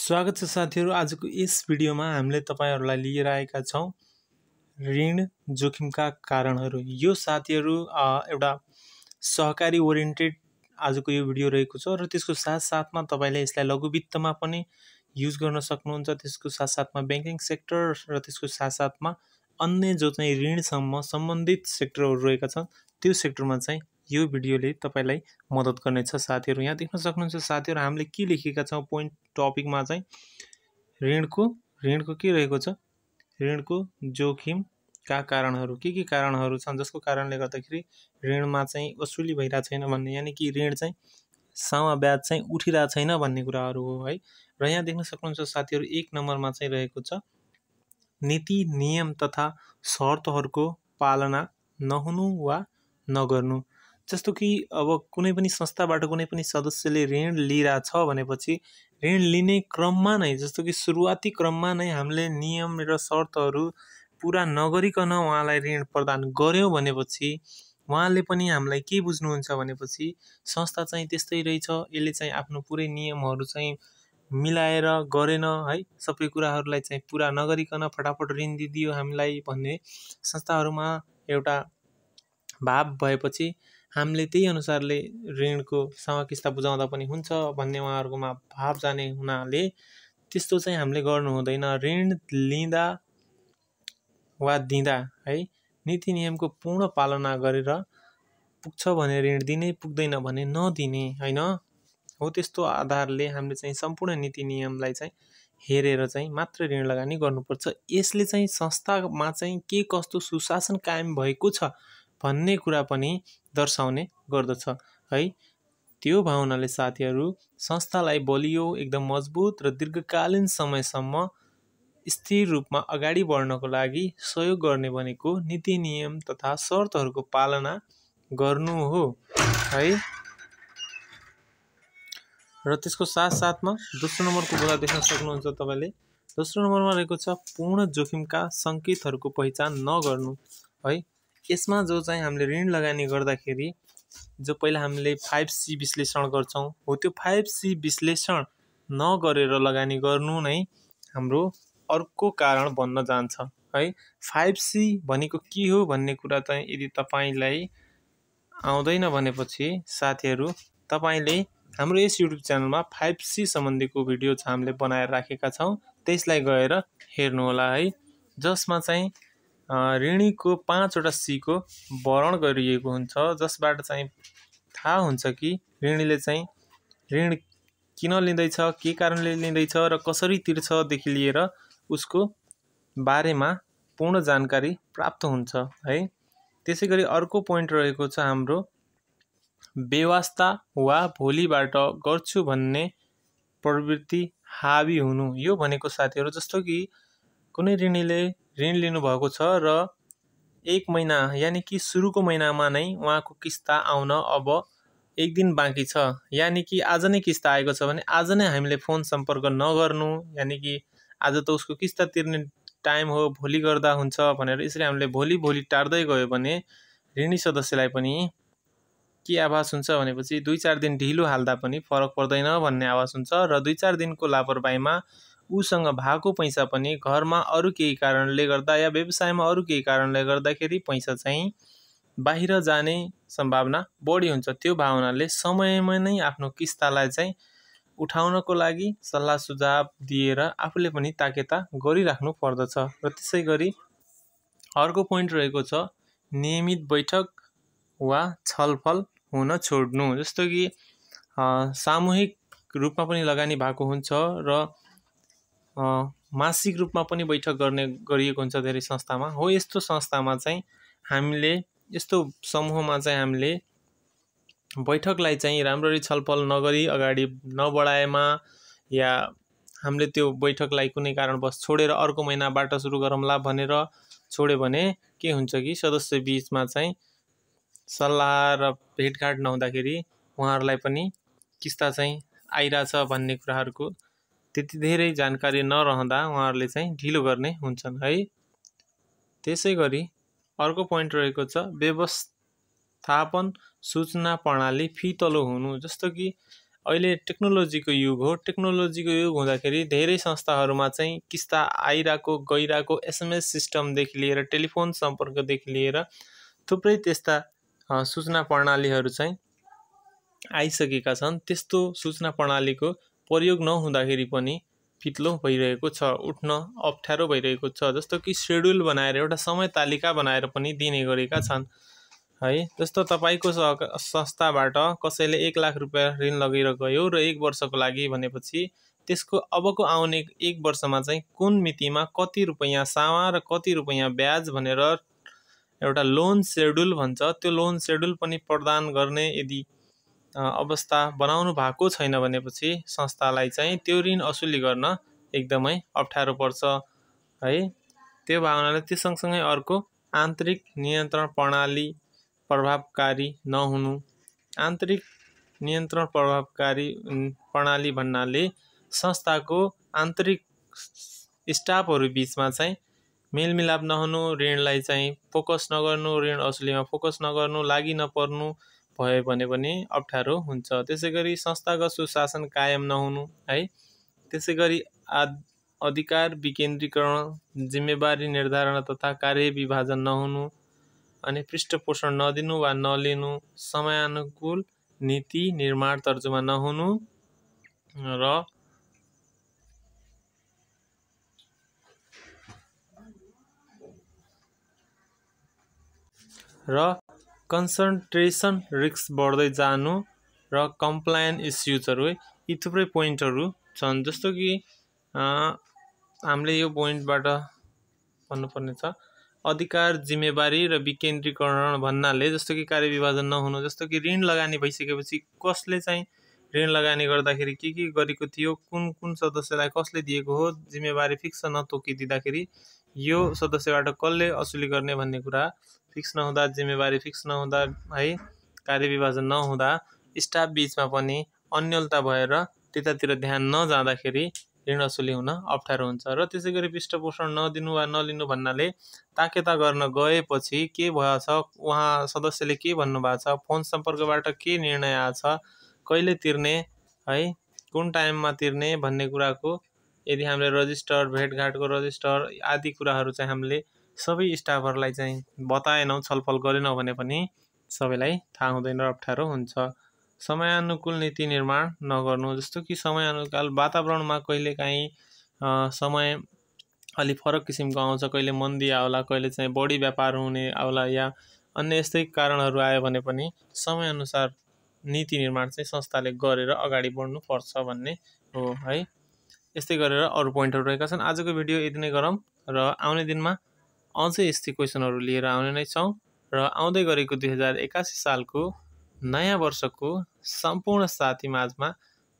स्वागत छ साथीहरू आजको यस भिडियोमा हामीले तपाईँहरूलाई लिएर आएका छौँ ऋण जोखिमका कारणहरू यो साथीहरू एउटा सहकारी ओरिएन्टेड आजको यो भिडियो रहेको छ र त्यसको साथसाथमा तपाईँले यसलाई लघुवित्तमा पनि युज गर्न सक्नुहुन्छ त्यसको साथसाथमा ब्याङ्किङ सेक्टर र त्यसको साथसाथमा अन्य जो चाहिँ ऋणसम्म सम्बन्धित सेक्टरहरू रहेका छन् त्यो सेक्टरमा चाहिँ यो भिडियोले तपाईँलाई मद्दत गर्नेछ साथीहरू यहाँ देख्न सक्नुहुन्छ साथीहरू हामीले के लेखेका छौँ पोइन्ट टपिकमा चाहिँ ऋणको ऋणको के रहेको छ ऋणको जोखिमका कारणहरू के के कारणहरू छन् जसको कारणले गर्दाखेरि ऋणमा चाहिँ असुली भइरहेको छैन भन्ने यानि कि ऋण चाहिँ सामा ब्याज चाहिँ उठिरहेको छैन भन्ने कुराहरू हो है र यहाँ देख्न सक्नुहुन्छ साथीहरू एक नम्बरमा चाहिँ रहेको छ नीति नियम तथा शर्तहरूको पालना नहुनु वा नगर्नु जस्तो कि अब कुनै पनि संस्थाबाट कुनै पनि सदस्यले ऋण लिइरहेछ भनेपछि ऋण लिने क्रममा नै जस्तो कि सुरुवाती क्रममा नै हामीले नियम र शर्तहरू पुरा नगरिकन उहाँलाई ऋण प्रदान गऱ्यौँ भनेपछि उहाँले पनि हामीलाई के बुझ्नुहुन्छ भनेपछि संस्था चाहिँ त्यस्तै रहेछ यसले चाहिँ आफ्नो पुरै नियमहरू चाहिँ मिलाएर गरेन है सबै कुराहरूलाई चाहिँ पुरा नगरिकन फटाफट ऋण दिइदियो हामीलाई भन्ने संस्थाहरूमा एउटा भाव भएपछि हामीले त्यही अनुसारले ऋणको सामा किस्ता बुझाउँदा पनि हुन्छ भन्ने उहाँहरूकोमा भाव जाने हुनाले त्यस्तो चाहिँ हामीले गर्नु हुँदैन ऋण लिँदा वा दिँदा है नीति नियमको पूर्ण पालना गरेर पुग्छ भने ऋण दिने पुग्दैन भने नदिने होइन हो त्यस्तो आधारले हामीले चाहिँ सम्पूर्ण नीति नियमलाई चाहिँ हेरेर चाहिँ मात्र ऋण लगानी गर्नुपर्छ यसले चाहिँ संस्थामा चाहिँ के कस्तो सुशासन कायम भएको छ भन्ने कुरा पनि दर्शाउने गर्दछ है त्यो भावनाले साथीहरू संस्थालाई बलियो एकदम मजबुत र दीर्घकालीन समयसम्म स्थिर रूपमा अगाडि बढ्नको लागि सहयोग गर्ने भनेको नीति नियम तथा शर्तहरूको पालना गर्नु हो है र त्यसको साथसाथमा दोस्रो नम्बरको कुरा देख्न सक्नुहुन्छ तपाईँले दोस्रो नम्बरमा रहेको छ पूर्ण जोखिमका सङ्केतहरूको पहिचान नगर्नु है यसमा जो चाहिँ हामीले ऋण लगानी गर्दाखेरि जो पहिला हामीले फाइभ सी विश्लेषण गर्छौँ हो त्यो फाइभ सी विश्लेषण नगरेर लगानी गर्नु नै हाम्रो अर्को कारण बन्न जान्छ है फाइभ सी भनेको के हो भन्ने कुरा चाहिँ यदि तपाईँलाई आउँदैन भनेपछि साथीहरू तपाईँले हाम्रो यस युट्युब च्यानलमा फाइभ सी सम्बन्धीको भिडियो हामीले बनाएर राखेका छौँ त्यसलाई गएर हेर्नुहोला है जसमा चाहिँ ऋणीको पाँचवटा सीको वर्ण गरिएको हुन्छ जसबाट चाहिँ थाहा हुन्छ कि ऋणीले चाहिँ ऋण किन लिँदैछ के कारणले लिँदैछ र कसरी तिर्छदेखि लिएर उसको बारेमा पूर्ण जानकारी प्राप्त हुन्छ है त्यसै गरी अर्को पोइन्ट रहेको छ हाम्रो व्यवस्था वा भोलिबाट गर्छु भन्ने प्रवृत्ति हावी हुनु यो भनेको साथीहरू जस्तो कि कुनै ऋणीले ऋण लिनुभएको छ र एक महिना यानि कि सुरुको महिनामा नै उहाँको किस्ता आउन अब एक दिन बाँकी छ यानि कि आज नै किस्ता आएको छ भने आज नै हामीले फोन सम्पर्क नगर्नु यानि कि आज त उसको किस्ता तिर्ने टाइम हो भोलि गर्दा हुन्छ भनेर यसरी हामीले भोलि भोलि टार्दै गयो भने ऋणी सदस्यलाई पनि के आवाज हुन्छ भनेपछि दुई चार दिन ढिलो हाल्दा पनि फरक पर्दैन भन्ने आवाज हुन्छ र दुई चार दिनको लापरवाहीमा उसँग भएको पैसा पनि घरमा अरू केही कारणले गर्दा या व्यवसायमा अरू केही कारणले गर्दाखेरि पैसा चाहिँ बाहिर जाने सम्भावना बढी हुन्छ त्यो भावनाले समयमा नै आफ्नो किस्तालाई चाहिँ उठाउनको लागि सल्लाह सुझाव दिएर आफूले पनि ताकेता गरिराख्नु पर्दछ र त्यसै गरी अर्को पोइन्ट रहेको छ नियमित बैठक वा छलफल हुन छोड्नु जस्तो कि सामूहिक रूपमा पनि लगानी भएको हुन्छ र मासिक रूपमा पनि बैठक गर्ने गरिएको हुन्छ धेरै संस्थामा हो यस्तो संस्थामा चाहिँ हामीले यस्तो समूहमा चाहिँ हामीले बैठकलाई चाहिँ राम्ररी छलफल नगरी अगाडि नबढाएमा या हामीले त्यो बैठकलाई कुनै कारणवश छोडेर अर्को महिनाबाट सुरु गरौँला भनेर छोड्यो भने के हुन्छ कि सदस्य बिचमा चाहिँ सल्लाह र भेटघाट नहुँदाखेरि उहाँहरूलाई पनि किस्ता चाहिँ आइरहेछ भन्ने कुराहरूको त्यति धेरै जानकारी नरहँदा उहाँहरूले चाहिँ ढिलो गर्ने हुन्छन् है त्यसै गरी अर्को पोइन्ट रहेको छ व्यवस्थापन सूचना प्रणाली फितलो हुनु जस्तो कि अहिले टेक्नोलोजीको युग हो टेक्नोलोजीको युग हुँदाखेरि धेरै संस्थाहरूमा चाहिँ किस्ता आइरहेको गइरहेको एसएमएस सिस्टमदेखि लिएर टेलिफोन सम्पर्कदेखि लिएर थुप्रै त्यस्ता सूचना प्रणालीहरू चाहिँ आइसकेका छन् त्यस्तो सूचना प्रणालीको प्रयोग नहुँदाखेरि पनि फित्लो भइरहेको छ उठ्न अप्ठ्यारो भइरहेको छ जस्तो कि सेड्युल बनाएर एउटा समय तालिका बनाएर पनि दिने गरेका छन् है जस्तो तपाईँको संस्थाबाट कसैले एक लाख रुपियाँ ऋण लगेर गयो र एक वर्षको लागि भनेपछि त्यसको अबको आउने एक वर्षमा चाहिँ कुन मितिमा कति रुपियाँ सामा र कति रुपियाँ ब्याज भनेर एउटा लोन सेड्युल भन्छ त्यो लोन सेड्युल पनि प्रदान गर्ने यदि अवस्था बनाउनु भएको छैन भनेपछि संस्थालाई चाहिँ त्यो ऋण असुली गर्न एकदमै अप्ठ्यारो पर्छ है त्यो भावनाले त्यो सँगसँगै अर्को आन्तरिक नियन्त्रण प्रणाली प्रभावकारी नहुनु आन्तरिक नियन्त्रण प्रभावकारी प्रणाली भन्नाले संस्थाको आन्तरिक स्टाफहरू बिचमा चाहिँ मेलमिलाप नहुनु ऋणलाई चाहिँ फोकस नगर्नु ऋण असुलीमा फोकस नगर्नु लागि नपर्नु भयो भने पनि अप्ठ्यारो हुन्छ त्यसै गरी संस्थागत सुशासन कायम नहुनु है त्यसै गरी अधिकार विकेन्द्रीकरण जिम्मेवारी निर्धारण तथा विभाजन नहुनु अनि पृष्ठपोषण नदिनु वा नलिनु समयानुकूल नीति निर्माण तर्जुमा नहुनु र र कन्सन्ट्रेसन रिस्क बढ्दै जानु र कम्प्लायन इस्युजहरू है यी थुप्रै पोइन्टहरू छन् जस्तो कि हामीले यो पोइन्टबाट भन्नुपर्ने छ अधिकार जिम्मेवारी र विकेन्द्रीकरण भन्नाले जस्तो कि कार्यविभाजन नहुनु जस्तो कि ऋण लगानी भइसकेपछि कसले चाहिँ ऋण लगानी गर्दाखेरि के के गरेको थियो कुन कुन सदस्यलाई कसले दिएको हो जिम्मेवारी फिक्स नतोकिदिँदाखेरि यो सदस्यबाट कसले असुली गर्ने भन्ने कुरा फिक्स नहुँदा जिम्मेवारी फिक्स नहुँदा है विभाजन नहुँदा स्टाफ बिचमा पनि अन्यलता भएर त्यतातिर ध्यान नजाँदाखेरि ऋण असुली हुन अप्ठ्यारो हुन्छ र त्यसै गरी पृष्ठपोषण नदिनु वा नलिनु भन्नाले ताकेता गर्न गएपछि के छ उहाँ सदस्यले के भन्नुभएको छ फोन सम्पर्कबाट के निर्णय आएछ कहिले तिर्ने है कुन टाइममा तिर्ने भन्ने कुराको यदि हामीले रजिस्टर भेटघाटको रजिस्टर आदि कुराहरू चाहिँ हामीले सबै स्टाफहरूलाई चाहिँ बताएनौँ छलफल गरेनौँ भने पनि सबैलाई थाहा हुँदैन र अप्ठ्यारो हुन्छ समयानुकूल नीति निर्माण नगर्नु जस्तो कि समयानुकाल वातावरणमा कहिलेकाहीँ समय अलिक फरक किसिमको आउँछ कहिले मन्दी आउला कहिले चाहिँ बढी व्यापार हुने आउला या अन्य यस्तै कारणहरू आयो भने पनि समयअनुसार नीति निर्माण चाहिँ संस्थाले गरेर अगाडि बढ्नुपर्छ भन्ने हो है यस्तै गरेर अरू पोइन्टहरू रहेका छन् आजको भिडियो यति नै गरौँ र आउने दिनमा अझै यस्तै क्वेसनहरू लिएर आउने नै छौँ र आउँदै गरेको दुई हजार एकासी सालको नयाँ वर्षको सम्पूर्ण साथी माझमा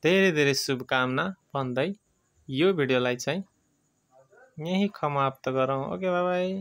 धेरै धेरै शुभकामना भन्दै यो भिडियोलाई चाहिँ यहीँ खमाप्त गरौँ ओके बाबाई